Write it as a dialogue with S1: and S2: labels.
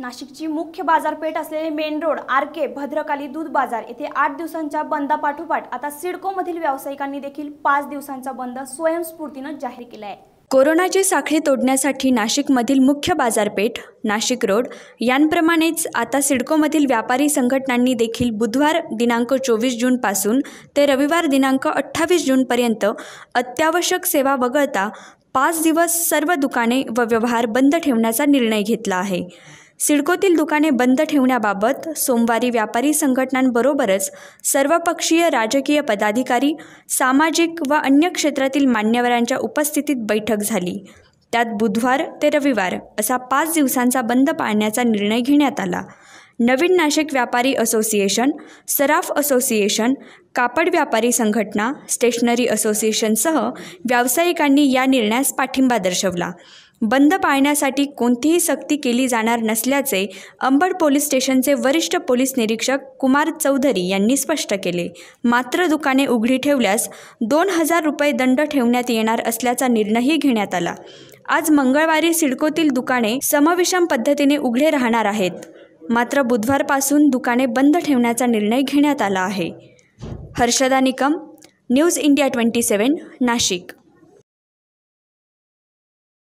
S1: नाशिकची मुख्य बाजारपेठ असलेले main road R K Bhadrakali Dudh Bazar येथे आठ दिवसांच्या पाठोपाठ आता सिडकोमधील व्यावसायिकांनी देखील पाच दिवसांचा बंद स्वयंस्फूर्तीनं जाहीर केला आहे
S2: कोरोनाची साखळी तोडण्यासाठी नाशिकमधील मुख्य बाजारपेठ नाशिक रोड यांप्रमाणेच आता सिडकोमधील व्यापारी संघटनांनी देखील बुधवार दिनांक चोवीस जूनपासून ते रविवार दिनांक अठ्ठावीस जूनपर्यंत अत्यावश्यक सेवा वगळता पाच दिवस सर्व दुकाने व व्यवहार बंद ठेवण्याचा निर्णय घेतला आहे सिडकोतील दुकाने बंद ठेवण्याबाबत सोमवारी व्यापारी संघटनांबरोबरच सर्वपक्षीय राजकीय पदाधिकारी सामाजिक व अन्य क्षेत्रातील मान्यवरांच्या उपस्थितीत बैठक झाली त्यात बुधवार ते रविवार असा पाच दिवसांचा बंद पाळण्याचा निर्णय घेण्यात आला नवीन नाशिक व्यापारी असोसिएशन सराफ असोसिएशन कापड व्यापारी संघटना स्टेशनरी असोसिएशनसह व्यावसायिकांनी या निर्णयास पाठिंबा दर्शवला बंद पाळण्यासाठी कोणतीही सक्ती केली जाणार नसल्याचे अंबड पोलीस स्टेशनचे वरिष्ठ पोलीस निरीक्षक कुमार चौधरी यांनी स्पष्ट केले मात्र दुकाने उघडी ठेवल्यास दोन हजार रुपये दंड ठेवण्यात येणार असल्याचा निर्णयही घेण्यात आला आज मंगळवारी सिडकोतील दुकाने समविषम पद्धतीने उघडे राहणार आहेत मात्र बुधवारपासून दुकाने बंद ठेवण्याचा निर्णय घेण्यात आला आहे Harshada Nikam news India twenty seven Nashik